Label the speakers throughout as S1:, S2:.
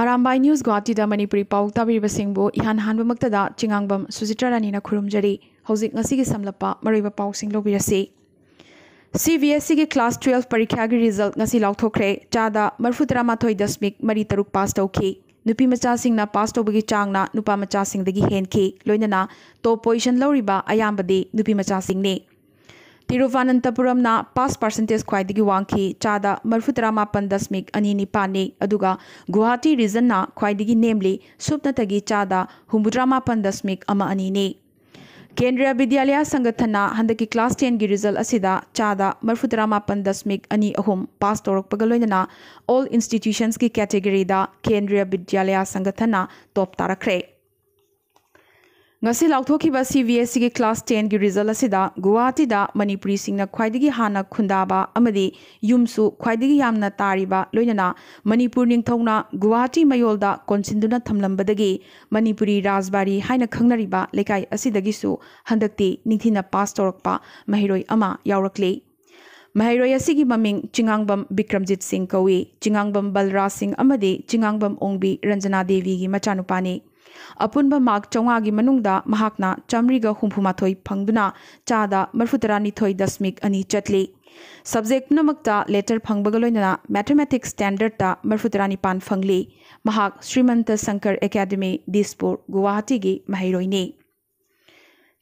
S1: अराबाई news गुवाहाटीद Manipuri पाव ताबीब इहान हाब चिंगांगम सुजित्रा रानी खुरुमजरी समलप मरब पासी C B S C class twelve परीक्षा की रिजल्टी लाथोखे चाद मरफुतरामाथ दशमिक मरी तरुक पास तौकीन पास तौब की चांगना मचा हेंखी लोनना टॉप पोजन लौरब अयाबदी मचा तिरुवानंतपुरम पास पर्सेंटेज ख्वाई चाद मरफुतरापन दशमिक अपाने गुवाहाटी रिजन ख्वाई नेमले सूपनतगी चाद हूँद्रापन दशमिक केंद्रीय विद्यालय संगठन हद की क्लास टेन की रिजल्ट असद चाद मरफुतरापन दशमिक अहम पास तौरपग ओल इंस्टिट्यूशन की कैटेगरीद केंद्रीय विद्यालय संगठन तोप तारखें ngasi laukthoki basi VSC ki class 10 gi result asida Guwahati da Manipuri singna khwaidigi hana khundaba amadi yumsu khwaidigi yamna tariba loinana Manipur ningthongna Guwahati mayol da konsinduna thamlambadagi Manipuri Rajbari haina khangnariba lekai asidagi su handakti ningthina pass torakpa mahiroi ama yaurakle ꯃꯍꯩꯔꯣꯏ ꯑꯁꯤꯒꯤ ꯃꯃꯤꯡ ꯆꯤꯉꯥꯡꯕꯝ ꯕꯤꯀ꯭ꯔꯝꯖꯤꯠ ꯁꯤꯡ ꯀꯧꯏ ꯆꯤꯉꯥꯡꯕꯝ ꯕꯜꯔꯥꯖ ꯁꯤꯡ ꯑꯃꯗꯤ ꯆꯤꯉꯥꯡꯕꯝ ꯑꯣꯡꯕꯤ ꯔꯟꯖꯅꯥ ꯗꯦꯕꯤꯒꯤ ꯃꯆꯥꯅꯨꯄꯥꯅꯤ अपुन माघ चौंगा चमरीग हूंफुमाथो फंगना चाद मरफुतरा निथो दसमिक अनी चतले सब्जेक्ट पुनम लेटर फंगना मैथमेटिक्स स्टैंडर्ड मरफुतरा निपान फंगली श्रीमंत शंकर एकेडमी दिसपुर गुवाहाटी की महरोने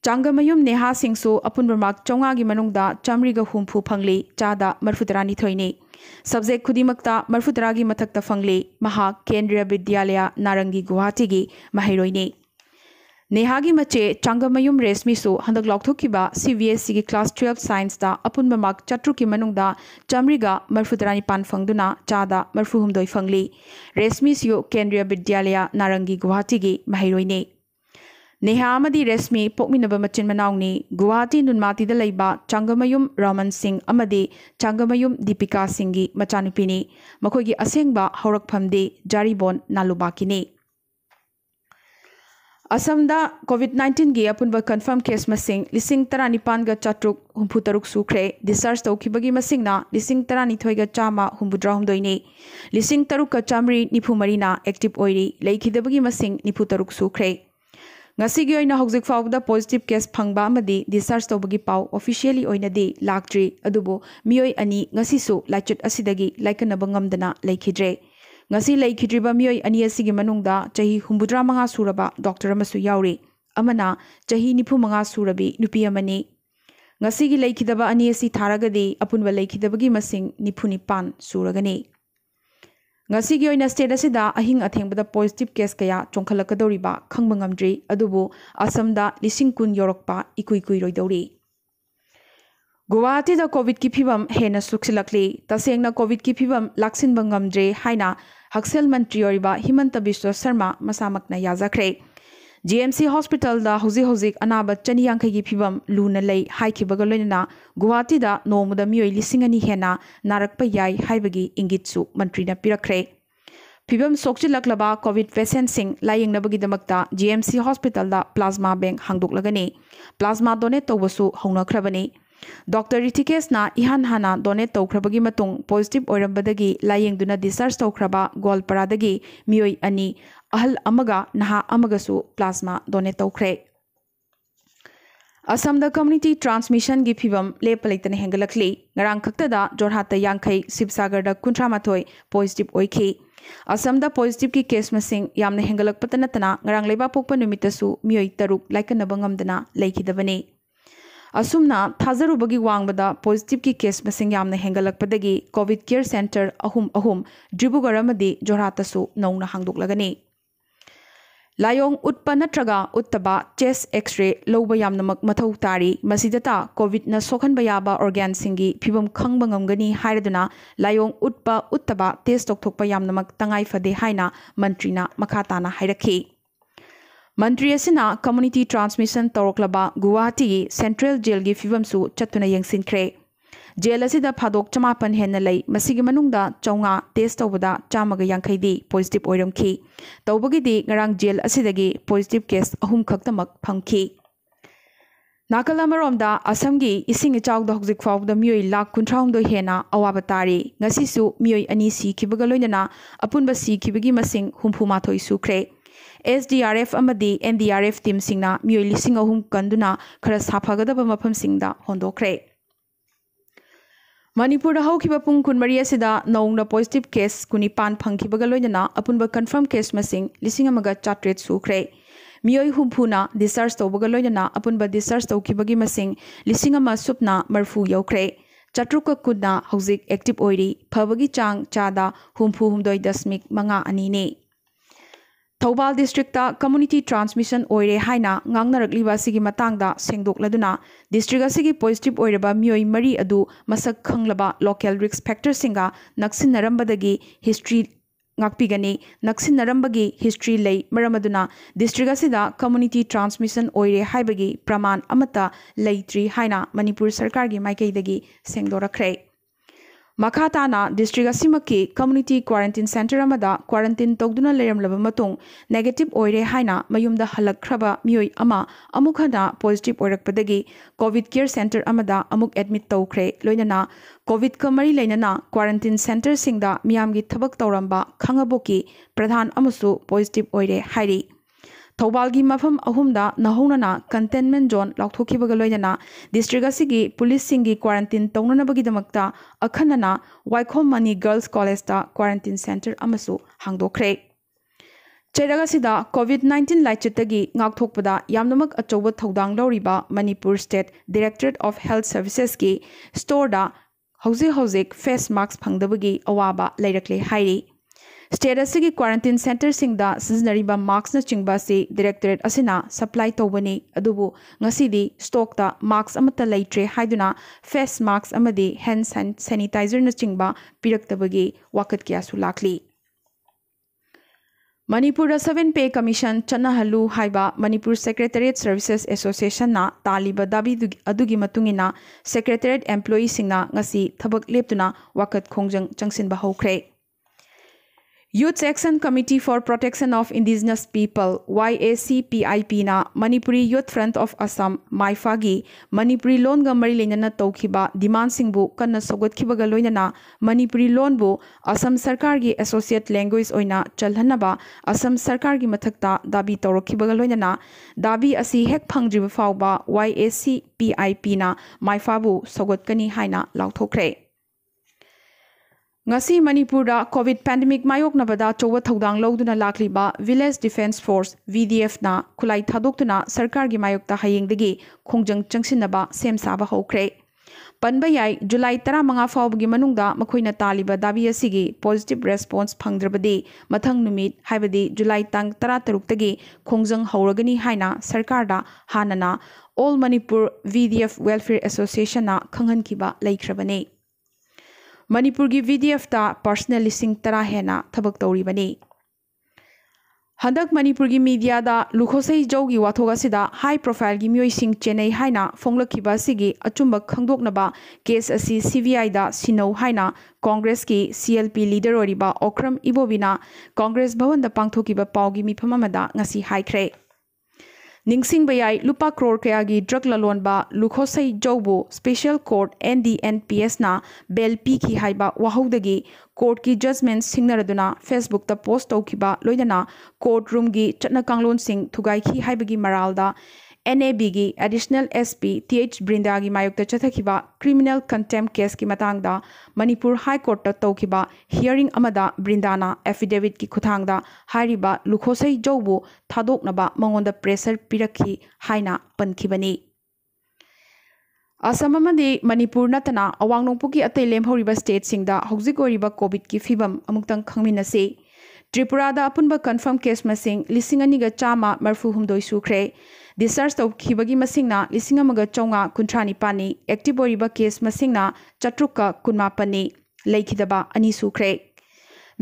S1: चांगमयूम नेहा सिंह अपुनम चौगा मनुद चमरी हूंफु फंगली चाद मरफुदरा निथने सब्जेक्ट खुद मरफुदरा की मथक्त फंगली महा केंद्रीय विद्यालय नारंगी गुवाहाटी की महरोने नेहा की मचे चांगमयूम रेशमी हंदक लौथ्ब सी बी एस की क्लास ट्वेल्व साइंस अपुनम चतु की मनुद चमरी मरफुदरा निपान फंगना चाद मरफुहद फंगली रेशमी केंद्रीय विद्यालय नारंगी गुवाहाटी की महरोने ꯅꯦꯍꯥ ꯑꯃꯗꯤ ꯔꯦꯁꯃꯤ ꯄꯣꯛꯃꯤꯟꯅꯕ ꯃꯆꯤꯟ गुवाहाटी ꯒꯨꯋꯥꯍꯥꯇꯤ ꯅꯨꯟꯃꯥꯇꯤꯗ रमन सिंह ꯔꯣꯃꯟ दीपिका सिंह की ꯗꯤꯄꯤꯀꯥ ꯁꯤꯡꯒꯤ असेंब हौरफमे ꯑꯁꯦꯡꯕ ꯍꯧꯔꯛꯐꯝꯗꯤ ꯖꯥꯔꯤꯕꯣꯟ कोविड नाइन्टीन की अपुब कन्फर्म केस लिंग तरनीपान चातुक हूफू तरुक सूख्रे डिचार्ज तौखीबी लिंग तरनीथोग चाम हूफुद्राहदनी लिंग तरुक चामी निफू मरीना एक्टिव होगी निफू तरुक सूख्रे ꯉꯁꯤꯒꯤ ꯑꯣꯏꯅ ꯍꯧꯖꯤꯛ ꯐꯥꯎꯕꯗ ꯄꯣꯖꯤꯇꯤꯚ ꯀꯦꯁ ꯐꯪꯕ ꯑꯃꯗꯤ ꯗꯤꯁꯆꯥꯔꯖ ꯇꯧꯕꯒꯤ ꯄꯥꯎ ꯑꯣꯐꯤꯁꯤꯌꯦꯜꯂꯤ ꯑꯣꯏꯅꯗꯤ ꯂꯥꯛꯇ꯭ꯔꯤ ꯑꯗꯨꯕꯨ ꯃꯤꯑꯣꯏ ꯑꯅꯤ ꯉꯁꯤꯁꯨ ꯂꯥꯏꯆꯠ ꯑꯁꯤꯗꯒꯤ ꯂꯥꯏꯀꯠꯅꯕ ꯉꯝꯗꯅ ꯂꯩꯈꯤꯗ꯭ꯔꯦ ꯉꯁꯤ ꯂꯩꯈꯤꯗ꯭ꯔꯤꯕ ꯃꯤꯑꯣꯏ ꯑꯅꯤ ꯑꯁꯤꯒꯤ ꯃꯅꯨꯡꯗ ꯆꯍꯤ ꯍꯨꯝꯐꯨꯇꯔꯥ ꯃꯉꯥ ꯁꯨꯔꯕ ꯗꯣꯛꯇꯔ ꯑꯃꯁꯨ ꯌꯥꯎꯔꯤ ꯑꯃꯅ ꯆꯍꯤ ꯅꯤꯐꯨ ꯃꯉꯥ ꯁꯨꯔꯕꯤ ꯅꯨꯄꯤ ꯑꯃꯅꯤ ꯉꯁꯤꯒꯤ ꯂꯩꯈꯤꯗꯕ ꯑꯅꯤ ꯑꯁꯤ ꯊꯥꯔꯒꯗꯤ ꯑꯄꯨꯟꯕ ꯂꯩꯈꯤꯗꯕꯒꯤ ꯃꯁꯤꯡ ꯅꯤꯐꯨ ꯅꯤꯄꯥꯟ ꯁꯨꯔꯒꯅꯤ ꯉꯁꯤꯒꯤ ꯑꯣꯏꯅ ꯁ꯭ꯇꯦꯠ ꯑꯁꯤꯗ ꯑꯍꯤꯡ ꯑꯊꯦꯡꯕꯗ ꯄꯣꯖꯤꯇꯤꯚ ꯀꯦꯁ ꯀꯌꯥ ꯆꯣꯡꯈꯠꯂꯛꯀꯗꯧꯔꯤꯕ ꯈꯪꯕ ꯉꯝꯗ꯭ꯔꯤ ꯑꯗꯨꯕꯨ ꯑꯁꯝꯗ ꯂꯤꯁꯤꯡ ꯀꯨꯟ ꯌꯧꯔꯛꯄ ꯏꯀꯨꯏ ꯀꯨꯏꯔꯣꯏꯗꯧꯔꯤ गुवाहाटीद कोविड की फिवम हेन सूक्सीलक्ली तसेंन कोविड की फिवम लासीब गमद्रे हाइना हक्सेल मंत्री हिमंत बिश्व शर्मा मसामकना याजख्रे जी एम सी हॉस्पिटल हजिक अनाब चनी फिवम लून लेना गुवाहाटीद नोमद मई लिंग हेन नारक याबी इंगित मंत्री पीरख्रे फिवम सोचल कोविड पेसेंसी लाइनबीदम G M C hospital plasma bank हादलगनी प्लाज्मा डोनेट तबू होने डॉक्टर रिथिकेसना इहान हा डोनेट तौरबी पोजिटिव होरबदी लाइन डिस्चार्ज तौर गोलपरा मई अनी अहल नहासु प्लाज्मा दोनेट तौर असम कम्युनिटी ट्रांसमिशन की फिवम लेप लेतने हेंगलखली जोरहाट यांखई शिवसागर कुन्थ पॉजिटिव ओखी असम पॉजिटिव की केस मैं हेंगलपत नतना पोपय तरुक लाइकनबंगमदनाखिदबने असमना थाजरब की वाबद पॉजिटिव की केस मैं हेंगलपदगी कोविड केयर सेंटर अहम अहम डिब्रुगढ़ जोरहाट नौना हादलगनी layong utpana traga uttaba chest x-ray loba yam namak matho tari masidata covid na sokhan baya ba organ singi phibum khang bangam gani hairaduna layong utpa uttaba test tok t k pa yam namak tangai fade haina mantri na makha ta na hairakhi mantri asina community transmission torok laba guwahati central jail gi p h i b m jail ꯑꯁꯤꯗ ꯐꯥꯗꯣꯛ ꯆꯃꯥꯄꯟ ꯍꯦꯟꯅ ꯂꯩ ꯃꯁꯤꯒꯤ ꯃꯅꯨꯡꯗ ꯆꯥꯎꯉꯥ test ꯇꯧꯕꯗ ꯆꯥꯝꯃꯒ ꯌꯥꯡꯈꯩꯗꯤ positive ꯑꯣꯏꯔꯝꯈꯤ ꯇꯧꯕꯒꯤꯗꯤ ꯉꯔꯥꯡ ꯖꯦꯜ ꯑꯁꯤꯗꯒꯤ ꯄꯣꯖꯤꯇꯤꯕ ꯀꯦꯁ ꯑꯍꯨꯝꯈꯛꯇꯃꯛ ꯐꯪꯈꯤ ꯅꯥꯀꯜ ꯑꯃꯔꯣꯝꯗ ꯑꯁꯥꯝꯒꯤ ꯏꯁꯤꯡ ꯏꯆꯥꯎꯗ ꯍꯧꯖꯤꯛ ꯐꯥꯎꯕꯗ ꯃꯤꯑꯣꯏ ꯂꯥꯈ ꯀꯨꯟꯊ꯭ꯔꯥꯍꯨꯝꯗꯣꯏ ꯍꯦꯟꯅ ꯑꯋꯥꯕ ꯇꯥꯔꯤ ꯉꯁꯤꯁꯨ ꯃꯤꯑꯣꯏ ꯑꯅꯤ ꯁꯤꯈꯤꯕꯒ ꯂꯣꯏꯅꯅ ꯑꯄꯨꯟꯕ ꯁꯤꯈꯤꯕꯒꯤ ꯃꯁꯤꯡ ꯍꯨꯝꯐꯨꯃꯥꯊꯣꯏ ꯁꯨꯈ꯭ꯔꯦ ꯑꯦꯁ ꯗꯤ ꯑꯥꯔ ꯑꯦꯐ ꯑꯃꯗꯤ ꯑꯦꯟ ꯗꯤ ꯑꯥꯔ ꯑꯦꯐ ꯇꯤꯝꯁꯤꯡꯅ ꯃꯤꯑꯣꯏ ꯂꯤꯁꯤꯡ ꯑꯍꯨꯝ ꯀꯟꯗꯨꯅ ꯈꯔ ꯁꯥꯐꯒꯗꯕ ꯃꯐꯝꯁꯤꯡꯗ ꯍꯣꯟꯗꯣꯛꯈ꯭ꯔꯦ मनपुर हौखिब नौना पॉजिटिव केस कुनिपान फंगना लोयना अपुनब कन्फर्म केस मसिंग लिसिंग अमग चाट्रेट सुख्रे मियोय हुम्फुना डिसर्च तौबग लोयना अपुनब डिसर्च तौखिबगी मसिंग मरफु यौख्रे चतरुक कुना हौजिक एक्टिव ओइरी फबगी चांग चादा हुम्फु हुमदोय दशमिक मंगा अनिने थौबाल दिस्ट्रिक्ट कम्युनिटी ट्रांसमिशन होना दिस्ट्रिक्ट की पॉजिटिव होय मरी अब मस खब लोकल रिस्क फैक्टर नक्सी हिस्ट्री गाने नक्सी हिस्ट्री ले दिस्ट्रिक्ट कम्युनिटी ट्रांसमिशन होमान लेना मनपुर सरकार की माइकदी सेंदोरखें मखाता district community quarantine centre quarantine तौद है मयूद हल्ख्रब मईना पोजिटिव कोविड केयर सेंटर अमुक एडमिट तौख्रे लोना कोविड को मरी लेना क्वारंटीन सेंटर सिंह मियाम की थब तौर खाबू की प्रधान पोजिटिव थौबा की मफम अहमद नहौना कंटेनमेंट जोन लाथोना दिस्ट्रिक पुलिस क्वारंटीन तौनबीदम अखंडन वाइम मनी गर्ल्स कॉलेज क्वारंटीन सेंटर हादोखे चेर अगद कोविड नाइन्टीन लाइचितगीथोपद अचौब थौदाव Manipur state directorate of health services की स्टोरद होजे होजे फेस मास्क फंगदी अवाब लेरकले हाई ꯁ꯭ꯇꯦꯠ ꯑꯁꯤꯒꯤ ꯀ꯭ꯋꯥꯔꯦꯟꯇꯤꯟ ꯁꯦꯟꯇꯔꯁꯤꯡꯗ ꯁꯤꯖꯤꯟꯅꯔꯤꯕ ꯃꯥꯛꯁꯅꯆꯤꯡꯕ ꯑꯁꯤ ꯗꯤꯔꯦꯛꯇꯣꯔꯦꯠ ꯑꯁꯤꯅ ꯁꯄ꯭ꯂꯥꯏ ꯇꯧꯕꯅꯤ ꯑꯗꯨꯕꯨ ꯉꯁꯤꯗꯤ ꯁ꯭ꯇꯣꯛꯇ ꯃꯥꯛꯁ ꯑꯃꯠꯇ ꯂꯩꯇ꯭ꯔꯦ ꯍꯥꯏꯗꯨꯅ ꯐꯦꯁ ꯃꯥꯛꯁ ꯑꯃꯗꯤ ꯍꯦꯟ ꯁꯦꯅꯤꯇꯥꯏꯖꯔꯅꯆꯤꯡꯕ ꯄꯤꯔꯛꯇꯕꯒꯤ ꯋꯥꯀꯠ ꯀꯌꯥꯁꯨ ꯂꯥꯛꯂꯤ ꯃꯅꯤꯄꯨꯔꯗ ꯁꯕꯦꯟ ꯄꯦ ꯀꯃꯤꯁꯟ ꯆꯠꯅꯍꯜꯂꯨ ꯍꯥꯏꯕ ꯃꯅꯤꯄꯨꯔ ꯁꯦꯀ꯭ꯔꯦꯇꯔꯤꯌꯦꯠ ꯁꯔꯚꯤꯁꯦꯁ ꯑꯦꯁꯣꯁꯤꯌꯦꯁꯟꯅ ꯇꯥꯜꯂꯤꯕ ꯗꯥꯕꯤ ꯑꯗꯨꯒꯤ ꯃꯇꯨꯡꯏꯟꯅ ꯁꯦꯀ꯭ꯔꯦꯇꯔꯤꯌꯦꯠ ꯑꯦꯝꯄ꯭ꯂꯣꯌꯤꯁꯤꯡꯅ ꯉꯁꯤ ꯊꯕꯛ ꯂꯦꯞꯇꯨꯅ ꯋꯥꯀꯠ ꯈꯣꯡꯖꯪ ꯆꯪꯁꯤꯟꯕ ꯍꯧꯈ꯭ꯔꯦ Youth Section Committee for Protection of Indigenous People YACPIP na Manipuri Youth Front of Assam MyFagi Manipuri loan ga mari leinana tawkhiba demandsingbu kanna sogotkibaga loinana Manipuri loan bu Assam sarkar gi associate language oina chalhanaba Assam sarkar gi mathakta dabi tawrokhibaga loinana dabi asi hek phangjiba fawba YACPIP na MyFabu sogotkani haina lauthokre ngasi manipur da covid pandemic mayok na bada chowa thodang loduna lakli ba village defense force vdf na khulai thadoktuna sarkar gi mayok ta mayokta hayengdagi khongjang changsin na ba sem sa ba hokre panba yai july 15 fawgi manungda makhoina taliba dabi asigi positive response phangdrabadi mathang numit haibadi july tang 13 taruk tagi khongjang hauragani haina sarkar da hanana all manipur vdf welfare association na khanghan ki kiba laikhrabane Manipur की VDF ता personal लिसिंग तरह है ना थबक तोड़ी बने हदक की media दा लुखोसे ही जोगी high profile की म्योई सिंह चेन्नई है ना फोंगल की बासी की अचुंबक खंडोक केस असी सिनो है ना कांग्रेस की C L P leader Okram इबोविना कांग्रेस भवन द पांग पाओगी मिफ़मा निसिंग लुप क्रोर क्या की ड्रग ललोब लुखोस जौबू special court N D N P S नेल न बेल पीब वहौदी कोर्ट की जजमेंट सिंह फेसबुक पोस्ट तौब लोना कोर्ट रूम की चल कालों थुगैखी मराल एन ए बी की additional S P T H Brinda की मायुक्त चथकी क्रिमिनल कंटेम केस की मांग मनपुर हाईकोर्ट तौर तो हियरिंग ब्रिंदा एफिडेविट की खुदांग लुखोस जौबू थादोनब मोद प्रेसर पीरखी पनखिबनी असम मणिपुर नतना अवांग नोपू की अत लेंव स्टेट सिंगजिब कोविड की फीवम अमुक्त खमीनसी त्रिपुरा अपुब कन्फर्म केस मिंग लिंग चा मरफुहद सूख्रे ꯗꯤꯁꯆꯥꯔꯖ ꯇꯧꯈꯤꯕꯒꯤ ꯃꯁꯤꯡꯅ ꯂꯤꯁꯤꯡ ꯑꯃꯒ ꯆꯥꯝꯃꯉꯥ ꯀꯨꯟꯊ꯭ꯔꯥ ꯅꯤꯄꯥꯜꯅꯤ ꯑꯦꯛꯇꯤꯚ ꯑꯣꯏꯔꯤꯕ ꯀꯦꯁ ꯃꯁꯤꯡꯅ ꯆꯥꯇ꯭ꯔꯨꯛꯀ ꯀꯨꯟꯃꯥꯄꯟꯅꯤ ꯂꯩꯈꯤꯗꯕ ꯑꯅꯤ ꯁꯨꯈ꯭ꯔꯦ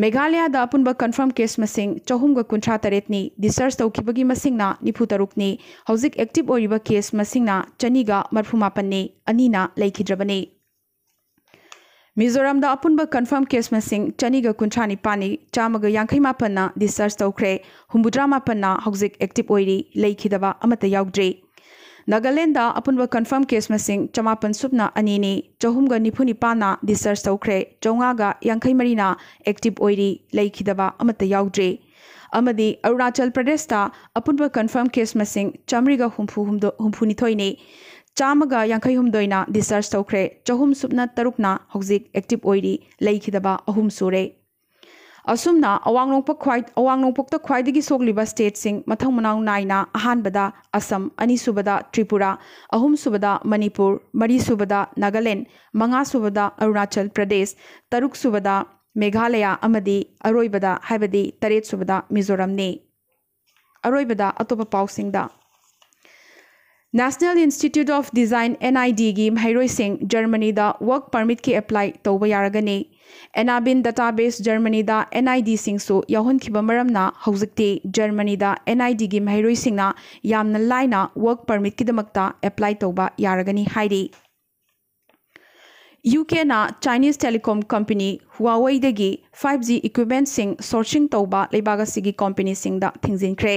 S1: ꯃꯦꯘꯥꯂꯌꯥꯗ ꯑꯄꯨꯟꯕ ꯀꯟꯐꯥꯔꯝ ꯀꯦꯁ ꯃꯁꯤꯡ ꯆꯍꯨꯝꯒ ꯀꯨꯟꯊ꯭ꯔꯥ ꯇꯔꯦꯠꯅꯤ ꯗꯤꯁꯆꯥꯔꯖ ꯇꯧꯈꯤꯕꯒꯤ ꯃꯁꯤꯡꯅ ꯅꯤꯐꯨ ꯇꯔꯨꯛꯅꯤ ꯍꯧꯖꯤꯛ ꯑꯦꯛꯇꯤꯚ ꯑꯣꯏꯔꯤꯕ ꯀꯦꯁ ꯃꯁꯤꯡꯅ ꯆꯅꯤꯒ ꯃꯔꯐꯨ ꯃꯥꯄꯟꯅꯤ ꯑꯅꯤꯅ ꯂꯩꯈꯤꯗ꯭ꯔꯕꯅꯤ मिजोराम अपुब कन्फर्म केस में चनीग कुंथ्रा निपानी चामग यांखई मापन डिस्चार्ज तौरे हूंबूद्रा मापन होजिक एक्टिव होद्रे नगालेंद अपुब कन्फर्म केस में चमापन सूपन अनी चहुमग निफू निपा डिस्चार्ज तौरे चौगा यांखई मरीना एक्टिव होद्रे अरुणाचल प्रदेश अपुब कनफर्म केस में चम्रीग हूंफू हूं हूंफू निथोनी चामग यांखना डिस्चार्ज तौरे चहुम सूबना तरुकना हजिक एक्टिव ओरीब अहम सूर असमना अवांग नोप ख्वाई अवांग नोप ख्वाई सोलब स्टेट मथ मना नाइना अहानबद असम अनीसुब त्रिपुरा अहमसुब मनीपुर मरीसुब नागालें मंगासुब अरुणाचल प्रदेश अरब मेघालय अरयद तरेंसुब मिजोरमने अरयद अतोप पाव national institute of design N I ꯗꯤꯒꯤ ꯃꯍꯩꯔꯣꯏꯁꯤꯡ ꯖꯔꯃꯅꯤꯗ ꯋꯔꯛ ꯄꯔꯃꯤꯠꯀꯤ ꯑꯦꯄ꯭ꯂꯥꯏ ꯇꯧꯕ ꯌꯥꯔꯒꯅꯤ ꯑꯦꯅꯥꯕꯤꯟ ꯗꯇꯥꯕꯦꯁ ꯖꯔꯃꯅꯤꯗ ꯑꯦꯟ ꯑꯥꯏ ꯗꯤꯁꯤꯡꯁꯨ ꯌꯥꯎꯍꯟꯈꯤꯕ ꯃꯔꯝꯅ ꯍꯧꯖꯤꯛꯇꯤ ꯖꯔꯃꯅꯤꯗ ꯑꯦꯟ ꯑꯥꯏ ꯗꯤꯒꯤ ꯃꯍꯩꯔꯣꯏꯁꯤꯡꯅ ꯌꯥꯝꯅ ꯂꯥꯏꯅ ꯋꯔꯛ ꯄꯔꯃꯤꯠꯀꯤꯗꯃꯛꯇ ꯑꯦꯄ꯭ꯂꯥꯏ ꯇꯧꯕ ꯌꯥꯔꯒꯅꯤ ꯍꯥꯏꯔꯤ ꯌꯨꯀꯦꯅ ꯆꯥꯏꯅꯤꯁ ꯇꯦꯂꯤꯀꯣꯝ ꯀꯝꯄꯅꯤ ꯍꯨꯋꯥꯋꯩꯗꯒꯤ ꯐꯥꯏꯚ ꯖꯤ ꯏꯀ꯭ꯋꯤꯞꯃꯦꯟꯁꯤꯡ ꯁꯣꯔꯁꯤꯡ ꯇꯧꯕ ꯂꯩꯕꯥꯛ ꯑꯁꯤꯒꯤ ꯀꯝꯄꯦꯅꯤꯁꯤꯡꯗ ꯊꯤꯡꯖꯤꯟꯈ꯭ꯔꯦ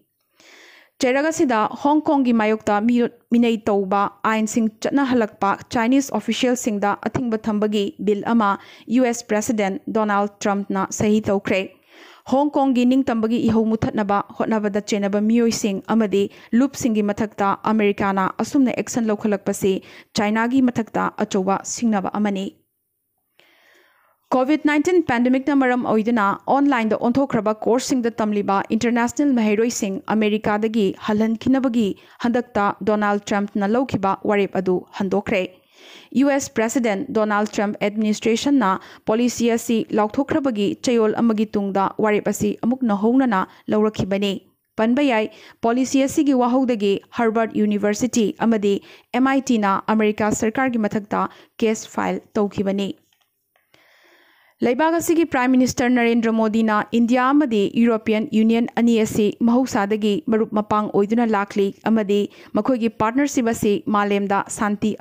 S1: ꯆꯩꯔꯛ ꯑꯁꯤꯗ ꯍꯣꯡ ꯀꯣꯡꯒꯤ ꯃꯥꯌꯣꯛꯇ ꯃꯤꯑꯣꯠ ꯃꯤꯅꯩ ꯇꯧꯕ ꯑꯥꯏꯟꯁꯤꯡ ꯆꯠꯅꯍꯜꯂꯛꯄ ꯆꯥꯏꯅꯤꯁ ꯑꯣꯐꯤꯁꯤꯌꯦꯜꯁꯤꯡꯗ ꯑꯊꯤꯡꯕ ꯊꯝꯕꯒꯤ ꯕꯤꯜ ꯑꯃ ꯌꯨ ꯑꯦꯁ ꯄ꯭ꯔꯁꯤꯗꯦꯟ ꯗꯣꯅꯥꯜꯗ ꯇ꯭ꯔꯝꯞꯅ ꯁꯍꯤ ꯇꯧꯈ꯭ꯔꯦ ꯍꯣꯡ ꯀꯣꯡꯒꯤ ꯅꯤꯡꯇꯝꯕꯒꯤ ꯏꯍꯧ ꯃꯨꯊꯠꯅꯕ ꯍꯣꯠꯅꯕꯗ ꯆꯦꯟꯅꯕ ꯃꯤꯑꯣꯏꯁꯤꯡ ꯑꯃꯗꯤ ꯂꯨꯞꯁꯤꯡꯒꯤ ꯃꯊꯛꯇ ꯑꯃꯦꯔꯤꯀꯥꯅ ꯑꯁꯨꯝꯅ ꯑꯦꯛꯁꯟ ꯂꯧꯈꯠꯂꯛꯄꯁꯤ ꯆꯥꯏꯅꯥꯒꯤ ꯃꯊꯛꯇ ꯑꯆꯧꯕ ꯁꯤꯡꯅꯕ ꯑꯃꯅꯤ ꯀꯣꯚꯤꯗ ꯅꯥꯏꯟꯇꯤꯟ ꯄꯦꯟꯗꯦꯃꯤꯛꯅ ꯃꯔꯝ ꯑꯣꯏꯗꯨꯅ ꯑꯣꯟꯂꯥꯏꯟꯗ ꯑꯣꯟꯊꯣꯛꯈ꯭ꯔꯕ ꯀꯣꯔꯁꯁꯤꯡꯗ ꯇꯝꯂꯤꯕ ꯏꯟꯇꯔꯅꯦꯁꯅꯦꯜ ꯃꯍꯩꯔꯣꯏꯁꯤꯡ ꯑꯃꯦꯔꯤꯀꯥꯗꯒꯤ ꯍꯜꯍꯟꯈꯤꯅꯕꯒꯤ ꯍꯟꯗꯛꯇ ꯗꯣꯅꯥꯜꯗ ꯇ꯭ꯔꯝꯞꯅ ꯂꯧꯈꯤꯕ ꯋꯥꯔꯦꯞ ꯑꯗꯨ ꯍꯟꯗꯣꯛꯈ꯭ꯔꯦ U S president Donald Trump ꯑꯦꯗꯃꯤꯅꯤꯁꯇ꯭ꯔꯦꯁꯟꯅ ꯄꯣꯂꯤꯁꯤ ꯑꯁꯤ ꯂꯥꯎꯊꯣꯛꯈ꯭ꯔꯕꯒꯤ ꯆꯌꯣꯜ ꯑꯃꯒꯤ ꯇꯨꯡꯗ ꯋꯥꯔꯦꯞ ꯑꯁꯤ ꯑꯃꯨꯛ ꯅꯧꯍꯧꯅꯅ ꯂꯧꯔꯛꯈꯤꯕꯅꯤ ꯄꯟꯕ ꯌꯥꯏ ꯄꯣꯂꯤꯁꯤ ꯑꯁꯤꯒꯤ ꯋꯥꯍꯧꯗꯒꯤ ꯍꯔꯕꯔꯠ ꯌꯨꯅꯤꯚꯔꯁꯤꯇꯤ ꯑꯃꯗꯤ ꯑꯦꯝ ꯑꯥꯏ ꯇꯤꯅ ꯑꯃꯦꯔꯤꯀꯥ ꯁꯔꯀꯥꯔꯒꯤ ꯃꯊꯛꯇ ꯀꯦꯁ ꯐꯥꯏꯜ ꯇꯧꯈꯤꯕꯅꯤ लेबागसी की प्राइम मिनिस्टर नरेंद्र मोदी ना इंडिया यूरोपियन यूनियन अनी महुसाद मपांगना लाली मखो की पार्टनरशिप से मालेम शांति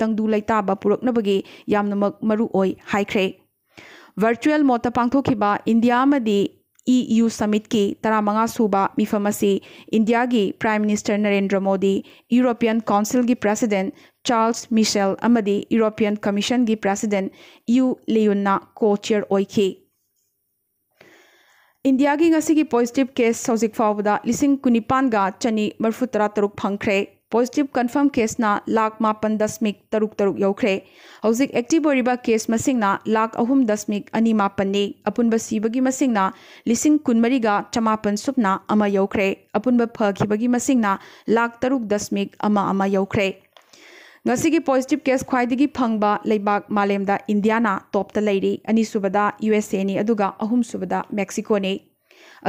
S1: तंगदू लेताब पुरोनमुख्रे वर्चुअल मोट पाथोब इंडिया इू समिट की तराम सूब मीफम से इंडिया की prime minister Narendra Modi European council की प्रेसिडेंट ꯆꯥꯔꯜꯁ ꯃꯤꯁꯦꯜ ꯑꯃꯗꯤ ꯌꯨꯔꯣꯄꯤꯌꯟ ꯀꯃꯤꯁꯟꯒꯤ ꯄ꯭ꯔꯁꯤꯗꯦꯟ ꯌꯨ ꯂꯤꯌꯨꯟꯅ ꯀꯣ ꯆꯤꯌꯔ ꯑꯣꯏꯈꯤ ꯏꯟꯗꯤꯌꯥꯒꯤ ꯉꯁꯤꯒꯤ ꯄꯣꯖꯤꯇꯤꯚ ꯀꯦꯁ ꯍꯧꯖꯤꯛ ꯐꯥꯎꯕꯗ ꯂꯤꯁꯤꯡ ꯀꯨꯟꯅꯤꯄꯥꯟꯒ ꯆꯅꯤ ꯃꯔꯐꯨ ꯇꯔꯥꯇꯔꯨꯛ ꯐꯪꯈ꯭ꯔꯦ ꯄꯣꯖꯤꯇꯤꯚ ꯀꯟꯐꯥꯔꯝ ꯀꯦꯁꯅ ꯂꯥꯛ ꯃꯥꯄꯟ ꯗꯁꯃꯤꯛ ꯇꯔꯨꯛ ꯇꯔꯨꯛ ꯌꯧꯈ꯭ꯔꯦ ꯍꯧꯖꯤꯛ ꯑꯦꯛꯇꯤꯚ ꯑꯣꯏꯔꯤꯕ ꯀꯦꯁ ꯃꯁꯤꯡꯅ ꯂꯥꯛ ꯑꯍꯨꯝ ꯗꯁꯃꯤꯛ ꯑꯅꯤ ꯃꯥꯄꯟꯅꯤ ꯑꯄꯨꯟꯕ ꯁꯤꯕꯒꯤ ꯃꯁꯤꯡꯅ ꯂꯤꯁꯤꯡ ꯀꯨꯟꯃꯔꯤꯒ ꯆꯃꯥꯄꯟ ꯁꯨꯞꯅ ꯑꯃ ꯌꯧꯈ꯭ꯔꯦ ꯑꯄꯨꯟꯕ ꯐꯈꯤꯕꯒꯤ ꯃꯁꯤꯡꯅ ꯂꯥꯛ ꯇꯔꯨꯛ ꯗꯁꯃꯤꯛ ꯑꯃ ꯑꯃ ꯌꯧꯈ꯭ꯔꯦ ꯉꯁꯤꯒꯤ ꯄꯣꯖꯤꯇꯤꯞ ꯀꯦꯁ ꯈ꯭ꯋꯥꯏꯗꯒꯤ ꯐꯪꯕ ꯂꯩꯕꯥꯛ ꯃꯥꯂꯦꯝꯗ ꯏꯟꯗꯤꯌꯥꯅ ꯇꯣꯞꯇ ꯂꯩꯔꯤ ꯑꯅꯤꯁꯨꯕꯗ ꯌꯨ ꯑꯦꯁ ꯑꯦꯅꯤ ꯑꯗꯨꯒ ꯑꯍꯨꯝꯁꯨꯕꯗ ꯃꯦꯛꯁꯤꯀꯣꯅꯤ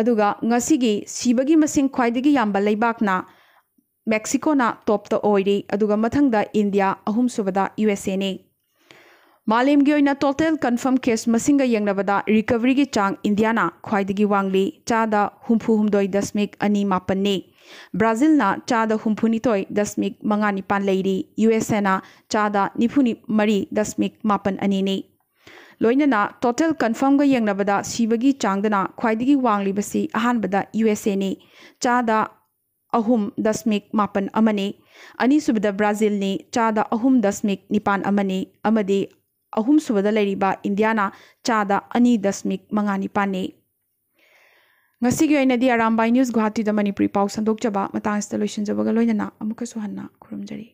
S1: ꯑꯗꯨꯒ ꯉꯁꯤꯒꯤ ꯁꯤꯕꯒꯤ ꯃꯁꯤꯡ ꯈ꯭ꯋꯥꯏꯗꯒꯤ ꯌꯥꯝꯕ ꯂꯩꯕꯥꯛꯅ ꯃꯦꯛꯁꯤꯀꯣꯅ ꯇꯣꯞꯇ ꯑꯣꯏꯔꯤ ꯑꯗꯨꯒ ꯃꯊꯪꯗ ꯏꯟꯗꯤꯌꯥ ꯑꯍꯨꯝꯁꯨꯕꯗ ꯌꯨ ꯑꯦꯁ ꯑꯦꯅꯤ ꯃꯥꯂꯦꯝꯒꯤ ꯑꯣꯏꯅ ꯇꯣꯇꯦꯜ ꯀꯟꯐꯔꯝ ꯀꯦꯁ ꯃꯁꯤꯡꯒ ꯌꯦꯡꯅꯕꯗ ꯔꯤꯀꯕꯔꯤꯒꯤ ꯆꯥꯡ ꯏꯟꯗꯤꯌꯥꯅ ꯈ꯭ꯋꯥꯏꯗꯒꯤ ꯋꯥꯡꯂꯤ ꯆꯥꯗ ꯍꯨꯝꯐꯨ ꯍꯨꯝꯗꯣꯏ ꯗꯁꯃꯤꯛ ꯑꯅꯤ ꯃꯥꯄꯟꯅꯤ ब्राजील ना चाद हूंफुनीय दशमिक मंगा निपान लेरी यूएसए ना चाद निफुनी मरी दशमिक मापन अने लोना टोटल कन्फर्म चादना चांगदना वाली वांगली अहानद यूएसए ने चाद अहम दशमिक मापन अमने अनीसुब ब्राजील ने चाद अहम दशमिक निपान अमने अहम सुब इंडिया चाद अनी दशमिक मंगा निपाने ꯉꯁꯤꯒꯤ ꯑꯣꯏꯅꯗꯤ ꯑꯔꯥꯝꯕꯥꯏ ꯅ꯭ꯌꯨꯁ ꯒꯨꯍꯥꯇꯤꯗ ꯃꯅꯤꯄꯨꯔꯤ ꯄꯥꯎ ꯁꯟꯗꯣꯛꯆꯕ ꯃꯇꯥꯡꯁꯤꯗ ꯂꯣꯏꯁꯤꯟꯖꯕꯒ ꯂꯣꯏꯅꯅ ꯑꯃꯨꯛꯀꯁꯨ ꯍꯟꯅ ꯈꯨꯔꯨꯝꯖꯔꯤ